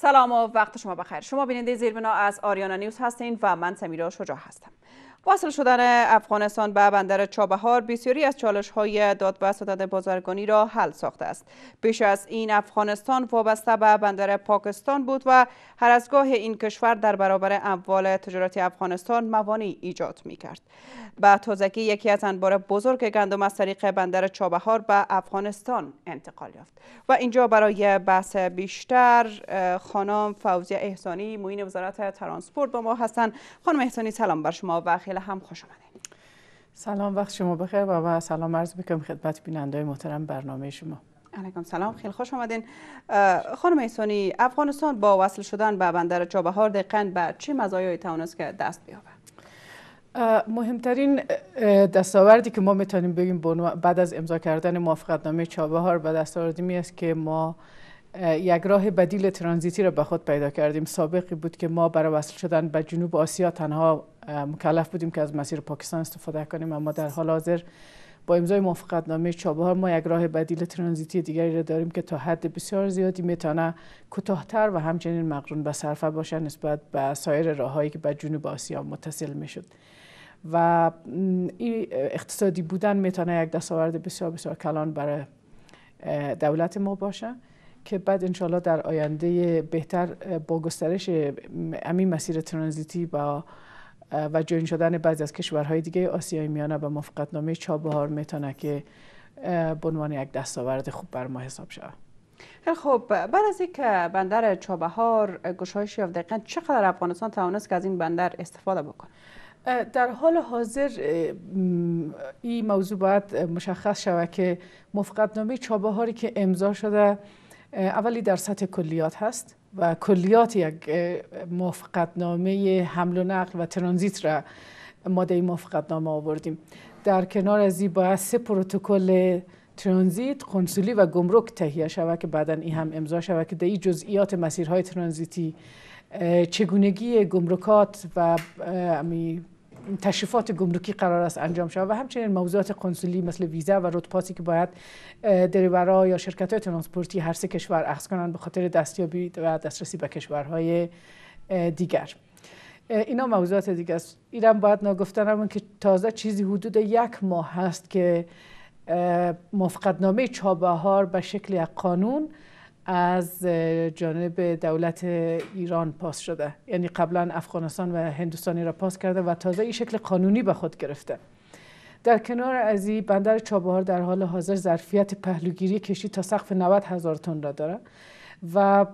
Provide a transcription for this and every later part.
سلام و وقت شما بخیر شما بیننده زیربنا از آریانا نیوز هستین و من سمیرا شجاع هستم وصل شدن افغانستان به بندر چابهار بسیاری از چالش های داد و ستد بازرگانی را حل ساخته است پیش از این افغانستان وابسته به بندر پاکستان بود و هر از گاه این کشور در برابر اموال تجارت افغانستان موانی ایجاد می کرد به تازگی یکی از انبار بزرگ گندم از طریق بندر چابهار به افغانستان انتقال یافت و اینجا برای بحث بیشتر خانم فوزیه احسانی موین وزارت ترانسپورت با ما هستند خانم احسانی سلام بر شما و خیلی هم خوش آمده سلام وقت شما بخیر و, سلام عرض بکنم خدمت بیننده محترم برنامه شما علیکم سلام خیلی خوش آمدین خانم ایسانی افغانستان با وصل شدن به بندر چابهار دقیقاً به چه مزایایی توانست که دست بیابد مهمترین دستاوردی که ما میتونیم بگیم بعد از امضا کردن موافقتنامه چابهار به دست آوردیم است که ما یک راه بدیل ترانزیتی را به خود پیدا کردیم سابقی بود که ما برای وصل شدن به جنوب آسیا تنها مکلف بودیم که از مسیر پاکستان استفاده کنیم اما در حال حاضر با امضای موافقتنامه چابهار ما یک راه بدیل ترانزیتی دیگری را داریم که تا حد بسیار زیادی میتونه کوتاهتر و همچنین مقرون به صرفه باشه نسبت به سایر راههایی که به جنوب آسیا متصل میشد و این اقتصادی بودن میتونه یک دستاورد بسیار بسیار کلان برای دولت ما باشه که بعد انشالله در آینده بهتر با گسترش امی مسیر ترانزیتی با و جوین شدن بعضی از کشورهای دیگه آسیای میانه به موافقتنامه چابهار میتونه که به عنوان یک دستاورد خوب بر ما حساب شود خیلی خوب بعد از اینکه بندر چابهار گشایش یافت دقیقا چقدر افغانستان توانست که از این بندر استفاده بکنه در حال حاضر این موضوع باید مشخص شود که موافقتنامه چابهاری که امضا شده اولی در سطح کلیات هست و کلیات یک موافقتنامه حمل و نقل و ترانزیت را ماده موافقتنامه آوردیم در کنار از این باید سه پروتکل ترانزیت کنسولی و گمرک تهیه شود که بعدا این هم امضا شود که در این جزئیات مسیرهای ترانزیتی چگونگی گمرکات و تشریفات گمرکی قرار است انجام شود و همچنین موضوعات کنسولی مثل ویزا و رودپاسی که باید دریورها یا شرکت های ترانسپورتی هر سه کشور اخذ کنند به خاطر دستیابی و دسترسی به کشورهای دیگر اینا موضوعات دیگه است ایران باید نگفتنم که تازه چیزی حدود یک ماه هست که موافقتنامه چابهار به شکل یک قانون از جانب دولت ایران پاس شده یعنی قبلا افغانستان و هندوستانی را پاس کرده و تازه این شکل قانونی به خود گرفته در کنار از این بندر چابهار در حال حاضر ظرفیت پهلوگیری کشتی تا سقف 90 هزار تن را داره و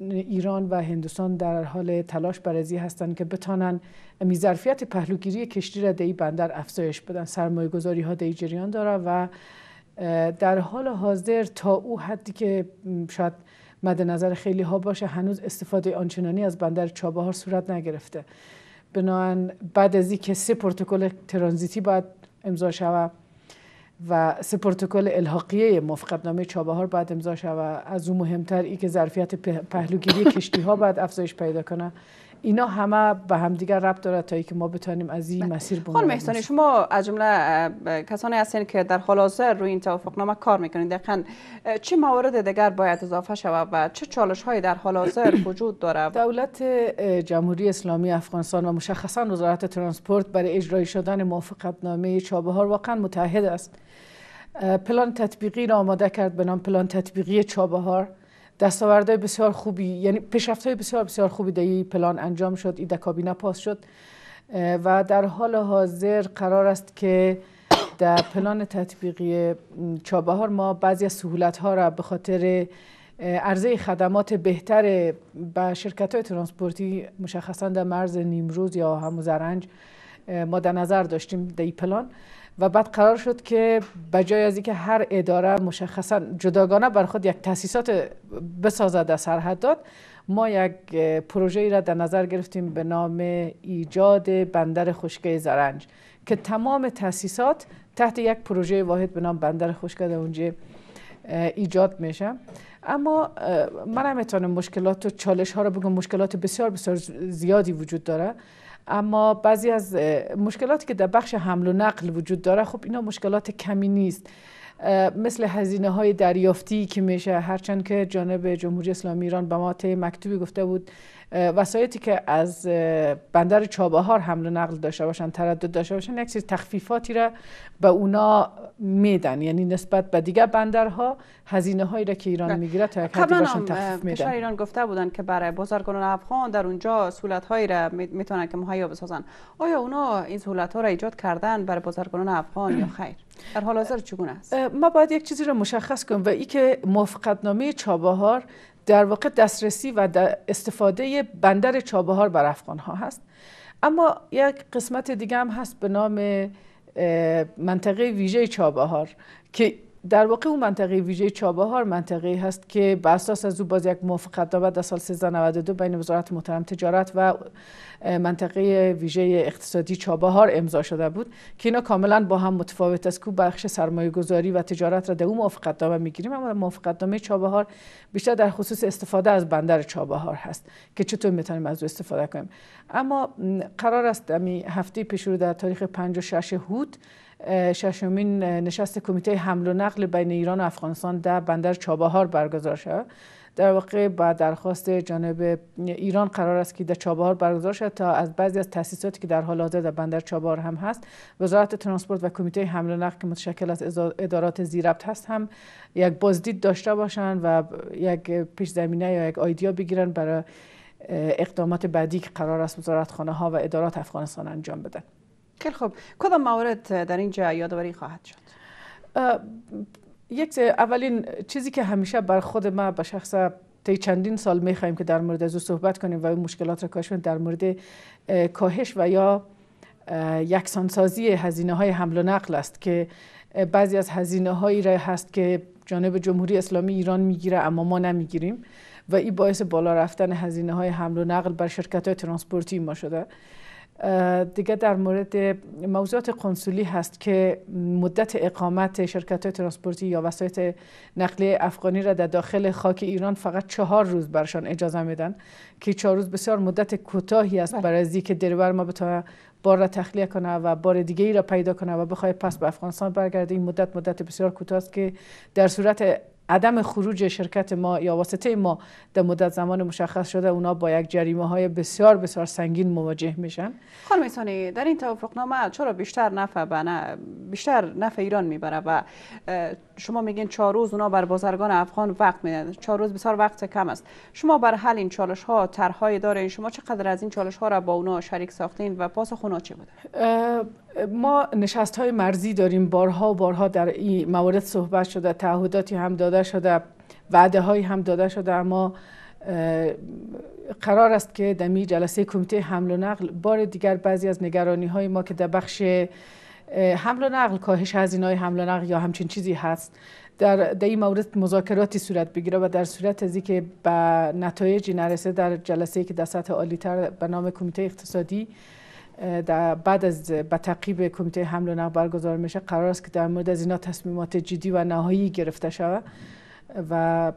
ایران و هندوستان در حال تلاش بر هستند که بتانن می ظرفیت پهلوگیری کشتی را در بندر افزایش بدن سرمایه گذاری ها در جریان داره و در حال حاضر تا او حدی که شاید مد نظر خیلی ها باشه هنوز استفاده آنچنانی از بندر چابهار صورت نگرفته بنابراین بعد از اینکه سه پروتکل ترانزیتی باید امضا شود و سه پروتکل الحاقیه موافقتنامه چابهار باید امضا شود از اون مهمتر ای که ظرفیت پهلوگیری کشتی ها باید افزایش پیدا کنه اینا همه به همدیگر ربط دارد تا که ما بتانیم از این بله. مسیر بگذریم خانم احسانی بله. شما از جمله کسانی هستین که در حال حاضر روی این توافقنامه کار میکنید دقیقاً چه موارد دیگر باید اضافه شود و چه چالش در حال وجود دارد دولت جمهوری اسلامی افغانستان و مشخصا وزارت ترانسپورت برای اجرای شدن موافقتنامه چابهار واقعا متحد است پلان تطبیقی را آماده کرد به نام پلان تطبیقی چابهار دستاوردهای بسیار خوبی یعنی های بسیار بسیار خوبی در این پلان انجام شد این کابینه پاس شد و در حال حاضر قرار است که در پلان تطبیقی چابهار ما بعضی از سهولت ها را به خاطر عرضه خدمات بهتر به شرکت های ترانسپورتی مشخصا در مرز نیمروز یا همو زرنج ما در نظر داشتیم در این پلان و بعد قرار شد که به جای از اینکه هر اداره مشخصا جداگانه بر خود یک تاسیسات بسازد در سرحد داد ما یک پروژه ای را در نظر گرفتیم به نام ایجاد بندر خشکه زرنج که تمام تاسیسات تحت یک پروژه واحد به نام بندر خشکه در اونجا ایجاد میشه اما من هم مشکلات و چالش ها رو بگم مشکلات بسیار بسیار زیادی وجود داره اما بعضی از مشکلاتی که در بخش حمل و نقل وجود داره خب اینا مشکلات کمی نیست مثل هزینه های دریافتی که میشه هرچند که جانب جمهوری اسلامی ایران به ما مکتوبی گفته بود وسایتی که از بندر چابهار حمل و نقل داشته باشن تردد داشته باشن یک سری تخفیفاتی را به اونا میدن یعنی نسبت به دیگر بندرها هزینه هایی را که ایران میگیره تا یک حدی باشن تخفیف میدن ایران گفته بودن که برای بازرگانان افغان در اونجا سهولت هایی را میتونن که مهیا بسازن آیا اونا این سهولت ها را ایجاد کردن برای بازرگانان افغان یا خیر در حال حاضر چگونه است ما باید یک چیزی را مشخص کنیم و ای که موافقتنامه چابهار در واقع دسترسی و استفاده بندر چابهار بر افغان ها هست اما یک قسمت دیگه هم هست به نام منطقه ویژه چابهار که در واقع اون منطقه ویژه چابهار منطقه هست که بر اساس از او باز یک موافقت نامه در سال 1392 بین وزارت محترم تجارت و منطقه ویژه اقتصادی چابهار امضا شده بود که اینا کاملا با هم متفاوت است که بخش سرمایه گذاری و تجارت را در اون موافقت نامه میگیریم اما موافقت نامه چابهار بیشتر در خصوص استفاده از بندر چابهار هست که چطور میتونیم از او استفاده کنیم اما قرار است هفته پیش رو در تاریخ 6 هود ششمین نشست کمیته حمل و نقل بین ایران و افغانستان در بندر چابهار برگزار شد در واقع با درخواست جانب ایران قرار است که در چابهار برگزار شد تا از بعضی از تاسیساتی که در حال حاضر در بندر چابهار هم هست وزارت ترانسپورت و کمیته حمل و نقل که متشکل از ادارات زیربط هست هم یک بازدید داشته باشند و یک پیش زمینه یا یک آیدیا بگیرن برای اقدامات بعدی که قرار است وزارت ها و ادارات افغانستان انجام بدن خیلی خوب کدام موارد در اینجا یادآوری خواهد شد یک اولین چیزی که همیشه بر خود ما به شخص تی چندین سال میخواهیم که در مورد از او صحبت کنیم و این مشکلات را کاش در مورد کاهش و یا یکسانسازی هزینه های حمل و نقل است که بعضی از هزینه هایی را هست که جانب جمهوری اسلامی ایران میگیره اما ما نمیگیریم و این باعث بالا رفتن هزینه های حمل و نقل بر شرکت های ترانسپورتی ما شده دیگه در مورد موضوعات کنسولی هست که مدت اقامت شرکت های ترانسپورتی یا وسایت نقلیه افغانی را در داخل خاک ایران فقط چهار روز برشان اجازه میدن که چهار روز بسیار مدت کوتاهی است بله. برای از که ما بتونه بار را تخلیه کنه و بار دیگه ای را پیدا کنه و بخوای پس به افغانستان برگرده این مدت مدت بسیار کوتاه است که در صورت عدم خروج شرکت ما یا واسطه ما در مدت زمان مشخص شده اونا با یک جریمه های بسیار بسیار سنگین مواجه میشن خانم ایسانی در این توافقنامه چرا بیشتر نفع نه بیشتر نفع ایران میبره و شما میگین چهار روز اونا بر بازرگان افغان وقت میدن چهار روز بسیار وقت کم است شما بر حل این چالش ها طرحهایی دارین شما چقدر از این چالش ها را با اونا شریک ساختین و پاس اونا چه بوده ما نشست های مرزی داریم بارها و بارها در این موارد صحبت شده تعهداتی هم داده شده وعده هم داده شده اما قرار است که در جلسه کمیته حمل و نقل بار دیگر بعضی از نگرانی های ما که در بخش حمل و نقل کاهش هزینه های حمل و نقل یا همچین چیزی هست در, در این مورد مذاکراتی صورت بگیره و در صورت از که به نتایجی نرسه در جلسه که در عالی تر به نام کمیته اقتصادی بعد از به تعقیب کمیته حمل و نقل برگزار میشه قرار است که در مورد از اینا تصمیمات جدی و نهایی گرفته شود و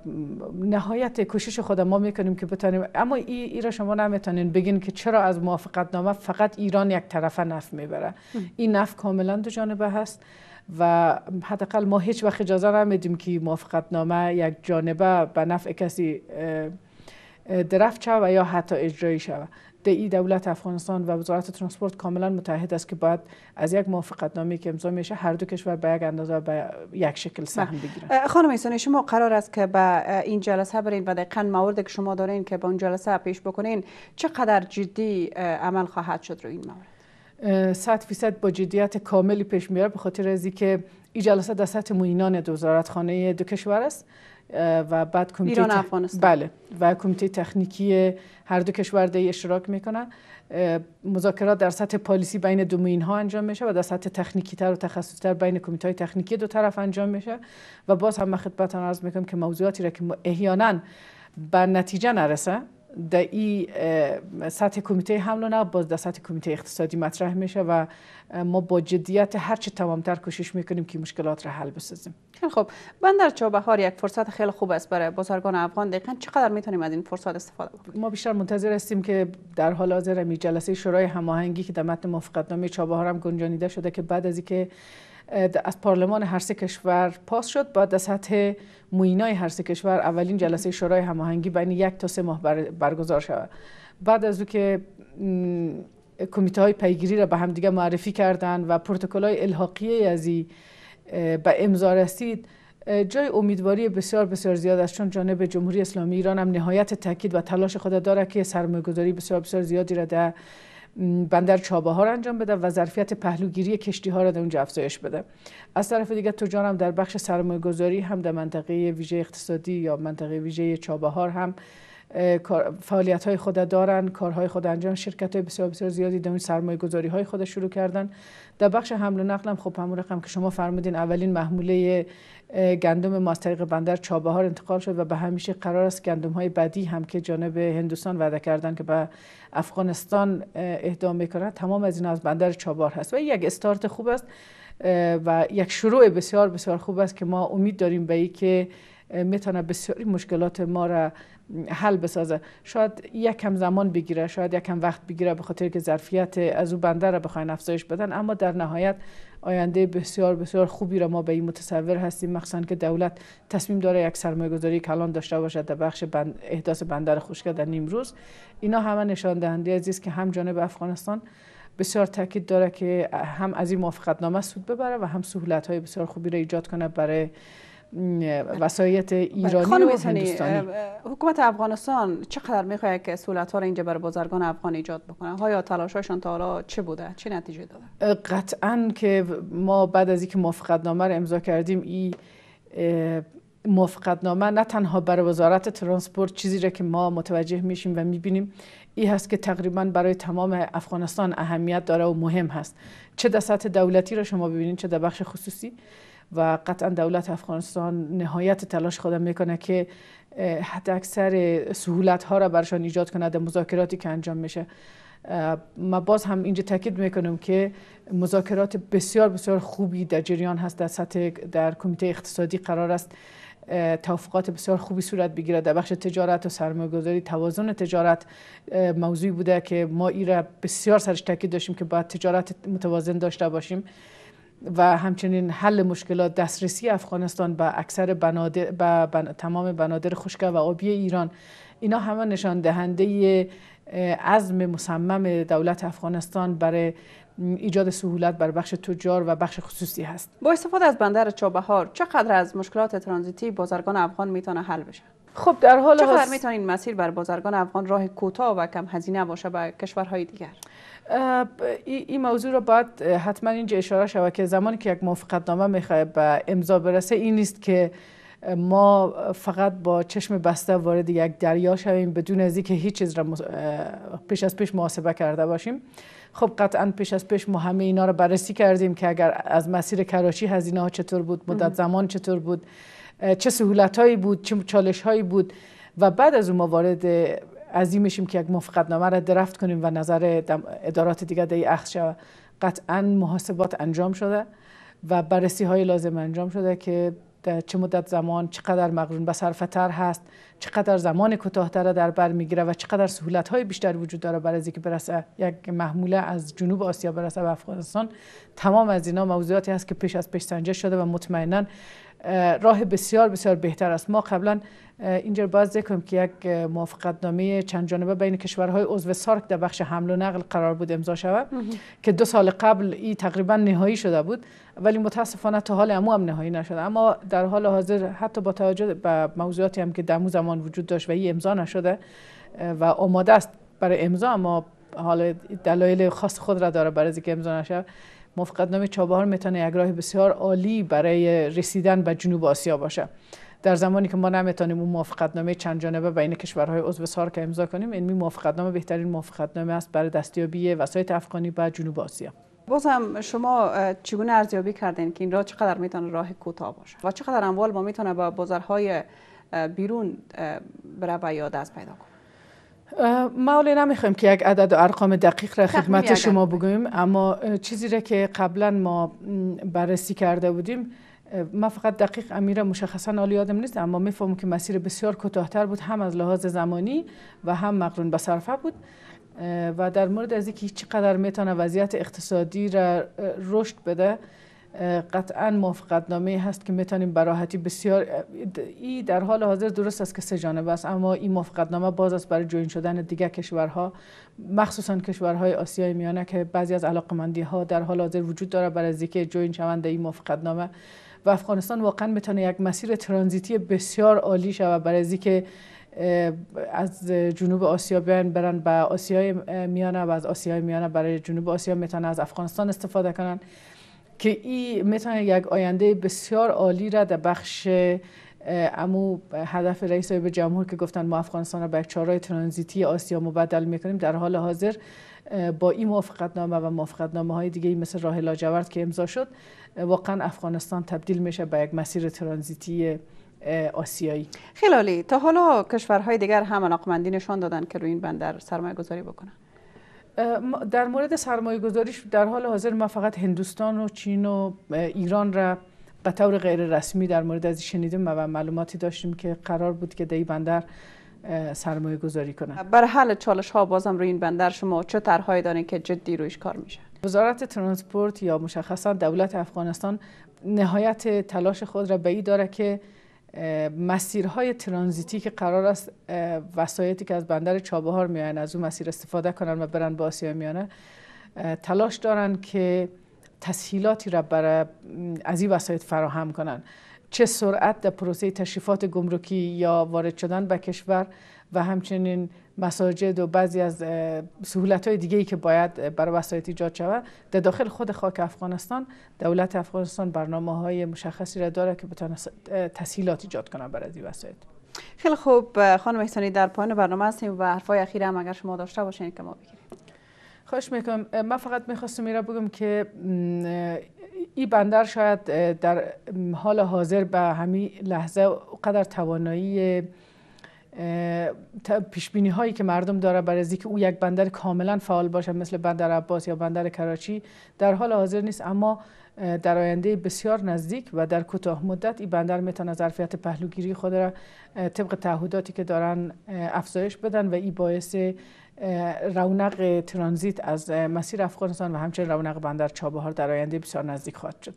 نهایت کوشش خود ما میکنیم که بتانیم اما ای, را شما نمیتونین بگین که چرا از موافقت نامه فقط ایران یک طرفه نفت میبره این نف کاملا دو جانبه هست و حداقل ما هیچ وقت اجازه نمیدیم که موافقت نامه یک جانبه به نفع کسی درفت شود و یا حتی اجرایی شود ای دولت افغانستان و وزارت ترانسپورت کاملا متحد است که باید از یک نامی که امضا میشه هر دو کشور به یک اندازه به یک شکل بله. سهم بگیرن خانم ایسانی شما قرار است که به این جلسه برین و دقیقا موردی که شما دارین که به اون جلسه پیش بکنین چقدر جدی عمل خواهد شد رو این مورد 100 فیصد با جدیت کاملی پیش میره به خاطر از که این جلسه در سطح موینان وزارتخانه دو کشور است و بعد کمیته ایران افغانستان. بله و کمیته تکنیکی هر دو کشور در اشتراک میکنن مذاکرات در سطح پالیسی بین دو ها انجام میشه و در سطح تکنیکی تر و تخصصی تر بین کمیته های تکنیکی دو طرف انجام میشه و باز هم خدمتتون عرض میکنم که موضوعاتی را که احیانا به نتیجه نرسه در این سطح کمیته حمل و نقل باز در سطح کمیته اقتصادی مطرح میشه و ما با جدیت هرچه تمامتر کوشش میکنیم که مشکلات را حل بسازیم خیلی خوب بندر چابهار یک فرصت خیلی خوب است برای بازرگان افغان دقیقا چقدر میتونیم از این فرصت استفاده بکنیم ما بیشتر منتظر هستیم که در حال حاضر می جلسه شورای هماهنگی که در متن موافقتنامه چابهار هم گنجانیده شده که بعد از اینکه از پارلمان هر سه کشور پاس شد بعد از سطح موینای هر سه کشور اولین جلسه شورای هماهنگی بین یک تا سه ماه برگزار شود بعد از او که کمیته های پیگیری را به همدیگه معرفی کردند و پروتکل های الحاقیه از به امضا رسید جای امیدواری بسیار بسیار زیاد است چون جانب جمهوری اسلامی ایران هم نهایت تاکید و تلاش خود داره که سرمایه‌گذاری بسیار بسیار زیادی را در بندر چابهار انجام بده و ظرفیت پهلوگیری کشتی ها را در اونجا افزایش بده از طرف دیگه تجار هم در بخش سرمایه گذاری هم در منطقه ویژه اقتصادی یا منطقه ویژه چابهار هم فعالیت های خود دارن کارهای خود انجام شرکت های بسیار بسیار زیادی در اون سرمایه گذاری های خود شروع کردن در بخش حمل و نقل هم خب همون رقم که شما فرمودین اولین محموله گندم ما از طریق بندر چابهار انتقال شد و به همیشه قرار است گندم های بعدی هم که جانب هندوستان وعده کردن که به افغانستان اهدا میکنند تمام از این از بندر چابهار هست و یک استارت خوب است و یک شروع بسیار بسیار خوب است که ما امید داریم به ای که میتونه بسیاری مشکلات ما را حل بسازه شاید یک کم زمان بگیره شاید یک کم وقت بگیره به خاطر که ظرفیت از او بنده را بخواین افزایش بدن اما در نهایت آینده بسیار بسیار خوبی را ما به این متصور هستیم مخصوصا که دولت تصمیم داره یک سرمایه گذاری کلان داشته باشد در بخش بند، احداث بندر خشکه در روز اینا همه نشان دهنده عزیز که هم جانب افغانستان بسیار تاکید داره که هم از این موافقتنامه سود ببره و هم سهولت های بسیار خوبی را ایجاد کنه برای وسایت ایرانی و هندوستانی حکومت افغانستان چقدر میخواه که سولت ها را اینجا بر بازرگان افغان ایجاد بکنه تلاش هایشان تا حالا چه بوده چه نتیجه داده قطعا که ما بعد از اینکه نامه را امضا کردیم این نامه نه تنها برای وزارت ترانسپورت چیزی را که ما متوجه میشیم و میبینیم این هست که تقریبا برای تمام افغانستان اهمیت داره و مهم هست چه در دولتی را شما ببینید چه در بخش خصوصی و قطعا دولت افغانستان نهایت تلاش خودم میکنه که حتی اکثر سهولت ها را برشان ایجاد کنه در مذاکراتی که انجام میشه ما باز هم اینجا تاکید میکنم که مذاکرات بسیار بسیار خوبی در جریان هست در سطح در کمیته اقتصادی قرار است توافقات بسیار خوبی صورت بگیرد در بخش تجارت و سرمایه‌گذاری توازن تجارت موضوعی بوده که ما این را بسیار سرش تاکید داشتیم که باید تجارت متوازن داشته باشیم و همچنین حل مشکلات دسترسی افغانستان به اکثر بنادر به تمام بنادر خشکه و آبی ایران اینا همه نشان دهنده عزم مصمم دولت افغانستان برای ایجاد سهولت بر بخش تجار و بخش خصوصی هست با استفاده از بندر چابهار چقدر از مشکلات ترانزیتی بازرگان افغان میتونه حل بشه خب در حال چقدر هست... این مسیر بر بازرگان افغان راه کوتاه و کم هزینه باشه به با کشورهای دیگر این موضوع رو باید حتما اینجا اشاره شود که زمانی که یک موافقت نامه میخواه به امضا برسه این نیست که ما فقط با چشم بسته وارد یک دریا شویم بدون از اینکه هیچ چیز را پیش از پیش محاسبه کرده باشیم خب قطعا پیش از پیش ما همه اینا رو بررسی کردیم که اگر از مسیر کراچی هزینه ها چطور بود مدت زمان چطور بود چه سهولت هایی بود چه چالش هایی بود و بعد از اون ما وارد میشیم که یک موافقتنامه را درفت کنیم و نظر ادارات دیگر در شود قطعا محاسبات انجام شده و بررسی های لازم انجام شده که در چه مدت زمان چقدر مقرون به صرفتر هست چقدر زمان کوتاهتر در بر میگیره و چقدر سهولت های بیشتر وجود داره برای اینکه برسه یک محموله از جنوب آسیا برسه به افغانستان تمام از اینا موضوعاتی هست که پیش از پیش سنجش شده و مطمئنا راه بسیار بسیار بهتر است ما قبلا اینجا باز ذکر کنیم که یک موافقتنامه چند جانبه بین کشورهای عضو سارک در بخش حمل و نقل قرار بود امضا شود که دو سال قبل این تقریبا نهایی شده بود ولی متاسفانه تا حال امو هم نهایی نشده اما در حال حاضر حتی با توجه به موضوعاتی هم که در زمان وجود داشت و این امضا نشده و آماده است برای امضا اما حال دلایل خاص خود را داره برای اینکه امضا نشه موافقتنامه چابهار میتونه یک راه بسیار عالی برای رسیدن به جنوب آسیا باشه در زمانی که ما نمیتونیم اون موافقتنامه چند جانبه بین کشورهای عضو سار که امضا کنیم این موافقتنامه بهترین موافقتنامه است برای دستیابی وسایت افغانی به جنوب آسیا باز هم شما چگونه ارزیابی کردین که این راه چقدر میتونه راه کوتاه باشه و چقدر اموال ما میتونه با بازارهای بیرون برای یاد از پیدا کنه ما مالی نمیخوایم که یک عدد و ارقام دقیق را خدمت شما بگویم اما چیزی را که قبلا ما بررسی کرده بودیم ما فقط دقیق امیره مشخصا حال یادم نیست اما میفهمم که مسیر بسیار کوتاهتر بود هم از لحاظ زمانی و هم مقرون به صرفه بود و در مورد از اینکه چقدر میتونه وضعیت اقتصادی را رشد بده قطعا موافقتنامه هست که میتونیم براحتی بسیار ای در حال حاضر درست است که سه جانبه است اما این موافقتنامه باز است برای جوین شدن دیگر کشورها مخصوصا کشورهای آسیای میانه که بعضی از علاقمندی ها در حال حاضر وجود دارد برای اینکه جوین شوند این موافقتنامه و افغانستان واقعا میتونه یک مسیر ترانزیتی بسیار عالی شود برای اینکه از جنوب آسیا بیان برن به آسیای میانه و از آسیای میانه برای جنوب آسیا میتونه از افغانستان استفاده کنند. که این میتونه یک آینده بسیار عالی را در بخش امو هدف رئیس به جمهور که گفتن ما افغانستان را به چارای ترانزیتی آسیا مبدل میکنیم در حال حاضر با این موافقتنامه و موافقتنامه های دیگه مثل راه لاجورد که امضا شد واقعا افغانستان تبدیل میشه به یک مسیر ترانزیتی آسیایی خیلی تا حالا کشورهای دیگر هم علاقمندی نشان دادن که روی این بندر سرمایه بکنن در مورد سرمایه گذاریش در حال حاضر ما فقط هندوستان و چین و ایران را به طور غیر رسمی در مورد از شنیدیم و معلوماتی داشتیم که قرار بود که دی بندر سرمایه گذاری کنند بر حل چالش ها بازم روی این بندر شما چه طرحهایی دارین که جدی رویش کار میشه وزارت ترانسپورت یا مشخصا دولت افغانستان نهایت تلاش خود را به ای داره که مسیرهای ترانزیتی که قرار است وسایتی که از بندر چابهار میاین از اون مسیر استفاده کنن و برن به آسیا میانه تلاش دارن که تسهیلاتی را برای از این وسایت فراهم کنن چه سرعت در پروسه تشریفات گمرکی یا وارد شدن به کشور و همچنین مساجد و بعضی از سهولت های دیگه ای که باید برای وسایت ایجاد شود در داخل خود خاک افغانستان دولت افغانستان برنامه های مشخصی را داره که بتونه تسهیلات ایجاد کنه برای این وسایت. خیلی خوب خانم احسانی در پایان برنامه هستیم و حرفای اخیر هم اگر شما داشته باشین که ما بگیریم خوش میکنم من فقط میخواستم این را بگم که این بندر شاید در حال حاضر به همین لحظه قدر توانایی پیش بینی هایی که مردم داره برای از اینکه او یک بندر کاملا فعال باشه مثل بندر عباس یا بندر کراچی در حال حاضر نیست اما در آینده بسیار نزدیک و در کوتاه مدت این بندر میتونه ظرفیت پهلوگیری خود را طبق تعهداتی که دارن افزایش بدن و این باعث رونق ترانزیت از مسیر افغانستان و همچنین رونق بندر چابهار در آینده بسیار نزدیک خواهد شد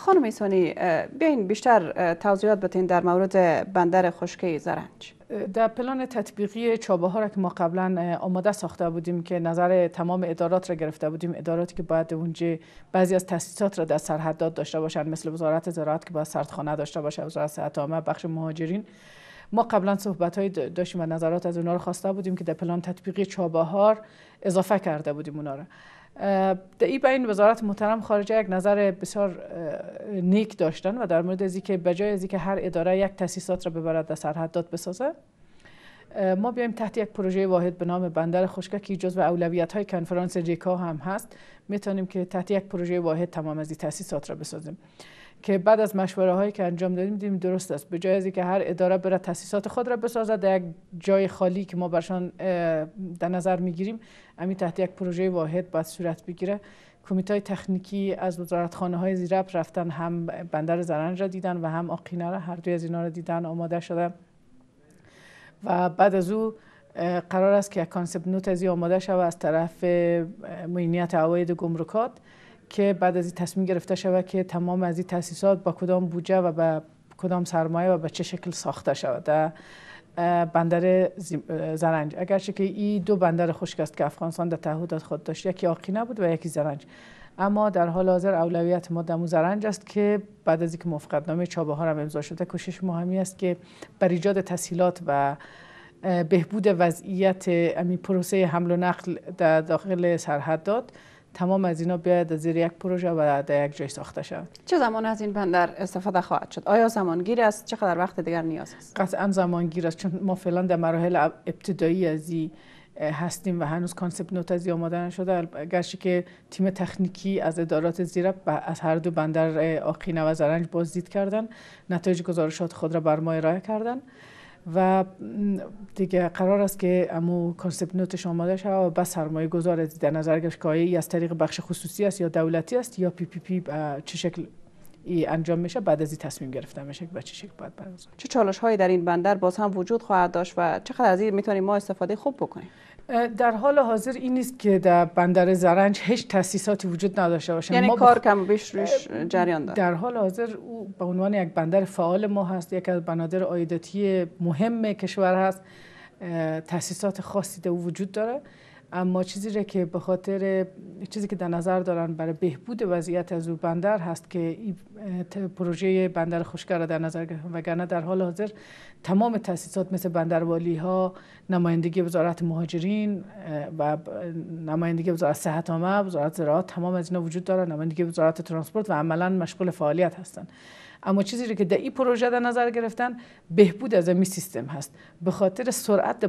خانم ایسانی بیاین بیشتر توضیحات بتین در مورد بندر خشکی زرنج در پلان تطبیقی چابه که ما قبلا آماده ساخته بودیم که نظر تمام ادارات را گرفته بودیم اداراتی که باید اونجا بعضی از تاسیسات را در سرحدات داشته باشند مثل وزارت زراعت که باید سردخانه داشته باشه وزارت صحت بخش مهاجرین ما قبلا صحبت های داشتیم و نظرات از اونا را خواسته بودیم که در پلان تطبیقی چابهار اضافه کرده بودیم اونا در ای بین وزارت محترم خارجه یک نظر بسیار نیک داشتن و در مورد ازی که بجای ازی که هر اداره یک تاسیسات را ببرد در سرحدات بسازه ما بیایم تحت یک پروژه واحد به نام بندر خشکه که جزو اولویت های کنفرانس جیکا هم هست میتونیم که تحت یک پروژه واحد تمام از این تاسیسات را بسازیم که بعد از مشوره هایی که انجام دادیم دیدیم درست است به جای از اینکه هر اداره بره تاسیسات خود را بسازد در یک جای خالی که ما برشان در نظر میگیریم امی تحت یک پروژه واحد باید صورت بگیره کمیته تکنیکی از وزارتخانه های زیرب رفتن هم بندر زرنج را دیدن و هم آقینه را هر دوی از اینا را دیدن آماده شده و بعد از او قرار است که یک کانسپت نوت از آماده شود از طرف معینیت عواید گمرکات که بعد از این تصمیم گرفته شود که تمام از این تاسیسات با کدام بودجه و با کدام سرمایه و به چه شکل ساخته شود در بندر زرنج اگرچه که این دو بندر خشک است که افغانستان در تعهدات خود داشت یکی آقینه بود و یکی زرنج اما در حال حاضر اولویت ما دمو زرنج است که بعد از اینکه موافقتنامه چابه ها هم امضا شده کوشش مهمی است که بر ایجاد تسهیلات و بهبود وضعیت امی پروسه حمل و نقل در داخل سرحدات تمام از اینا بیاید از زیر یک پروژه و در یک جای ساخته شد چه زمان از این بندر استفاده خواهد شد آیا زمانگیر است چقدر وقت دیگر نیاز است قطعا زمانگیر است چون ما فعلا در مراحل ابتدایی از هستیم و هنوز کانسپت نوت از آماده نشده گرچه که تیم تکنیکی از ادارات زیرا از هر دو بندر آقینه و زرنج بازدید کردن نتایج گزارشات خود را بر ما ارائه کردند و دیگه قرار است که امو کانسپت نوتش آماده شد و بس سرمایه گذار در نظر گرفت که از طریق بخش خصوصی است یا دولتی است یا پی پی پی چه شکل ای انجام میشه بعد از این تصمیم گرفته میشه که چه شکل باید برگزار چه چالش هایی در این بندر باز هم وجود خواهد داشت و چقدر از این میتونیم ما استفاده خوب بکنیم در حال حاضر این نیست که در بندر زرنج هیچ تاسیساتی وجود نداشته باشه یعنی ما کار بخ... کم بیش روش جریان داره در حال حاضر او به عنوان یک بندر فعال ما هست یک از بنادر عایداتی مهم کشور هست تاسیسات خاصی در وجود داره اما چیزی را که به خاطر چیزی که در نظر دارن برای بهبود وضعیت از بندر هست که این پروژه بندر خوشگر در نظر گرفتن وگرنه در حال حاضر تمام تاسیسات مثل بندروالی ها نمایندگی وزارت مهاجرین و نمایندگی وزارت صحت عامه وزارت زراعت تمام از اینا وجود دارن نمایندگی وزارت ترانسپورت و عملا مشغول فعالیت هستند اما چیزی رو که در این پروژه در نظر گرفتن بهبود از این سیستم هست به خاطر سرعت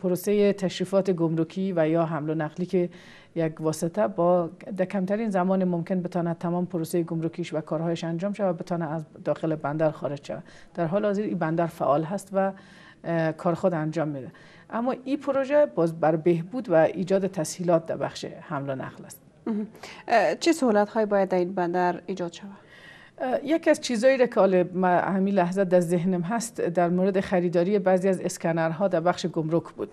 پروسه تشریفات گمرکی و یا حمل و نقلی که یک واسطه با در کمترین زمان ممکن بتواند تمام پروسه گمرکیش و کارهایش انجام شود و از داخل بندر خارج شود در حال حاضر این بندر فعال هست و کار خود انجام میده اما این پروژه باز بر بهبود و ایجاد تسهیلات در بخش حمل و نقل است چه سهولت هایی باید در این بندر ایجاد شود یکی از چیزایی را که همین لحظه در ذهنم هست در مورد خریداری بعضی از اسکنرها در بخش گمرک بود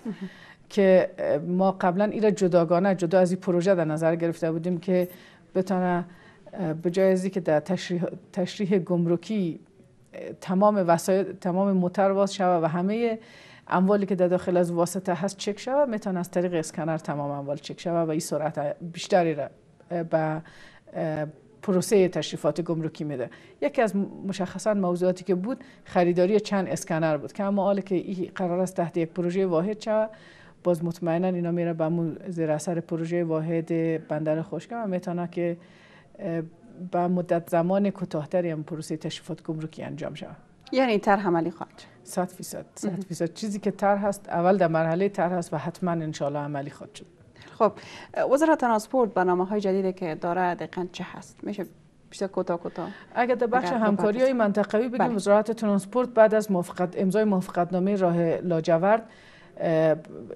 که ما قبلا این را جداگانه جدا از این پروژه در نظر گرفته بودیم که بتانه به جای از که در تشریح, تشریح گمرکی تمام وسایل تمام موتر واس شوه و همه اموالی که در داخل از واسطه هست چک شوه میتونه از طریق اسکنر تمام اموال چک شود و این سرعت بیشتری را به پروسه تشریفات گمرکی میده یکی از مشخصا موضوعاتی که بود خریداری چند اسکنر بود که اما حالا که این قرار است تحت یک پروژه واحد چه باز مطمئنا اینا میره به زیر اثر پروژه واحد بندر خوشگم و میتونه که به مدت زمان کوتاهتری هم پروسه تشریفات گمرکی انجام شود یعنی تر عملی خواهد شد 100% فیصد چیزی که تر هست اول در مرحله تر هست و حتما انشالله عملی خواهد شد خب وزارت ترانسپورت برنامه های جدیدی که داره دقیقا چه هست میشه بیشتر کوتاه کوتاه اگر در بخش همکاری های منطقوی بگیم بله. وزارت ترانسپورت بعد از موافقت امضای موافقتنامه راه لاجورد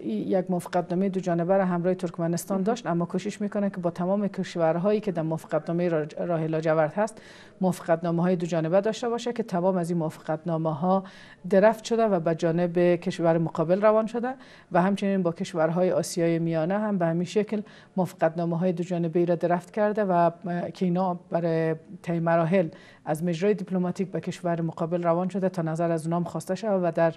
یک موافقتنامه دو جانبه را همراه ترکمنستان داشت اما کوشش میکنه که با تمام کشورهایی که در موافقتنامه راه لاجورد هست موافقتنامه های دو جانبه داشته باشه که تمام از این موافقتنامه ها درفت شده و به جانب کشور مقابل روان شده و همچنین با کشورهای آسیای میانه هم به همین شکل موافقتنامه های دو جانبه را درفت کرده و که اینا برای مراحل از مجرای دیپلماتیک به کشور مقابل روان شده تا نظر از نام خواسته شده و در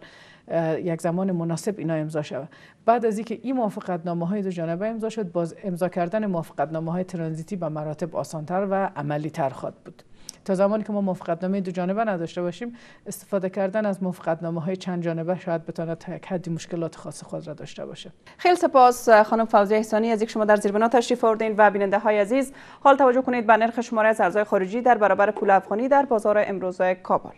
یک زمان مناسب اینا امضا شود بعد از اینکه این موافقت نامه های دو جانبه امضا شد باز امضا کردن موافقت نامه های ترانزیتی به مراتب آسانتر و عملی تر خواد بود تا زمانی که ما موافقتنامه دو جانبه نداشته باشیم استفاده کردن از موافقتنامه های چند جانبه شاید بتواند تا یک حدی مشکلات خاص خود را داشته باشه خیلی سپاس خانم فوزیه احسانی از یک شما در زیربنا تشریف آوردین و بیننده های عزیز حال توجه کنید به نرخ شماره از ارزهای خارجی در برابر پول افغانی در بازار امروز کابل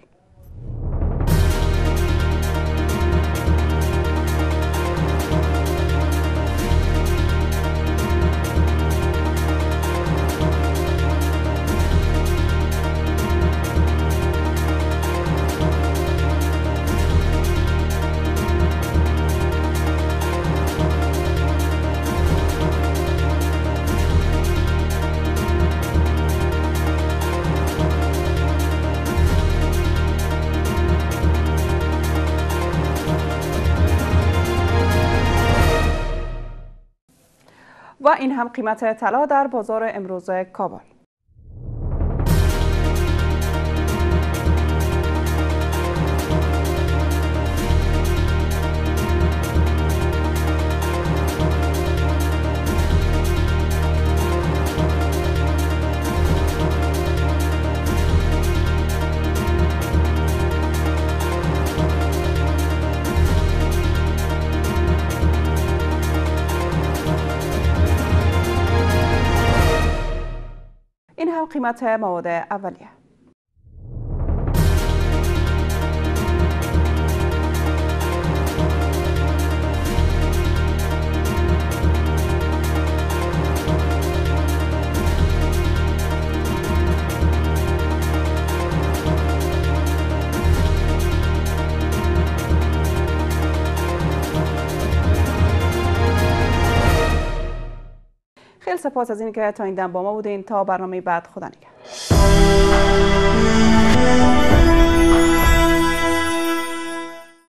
هم قیمت طلا در بازار امروز کابل قیمت مواد اولیه خیلی سپاس از اینکه تا این با ما بودین تا برنامه بعد خدا نگهدار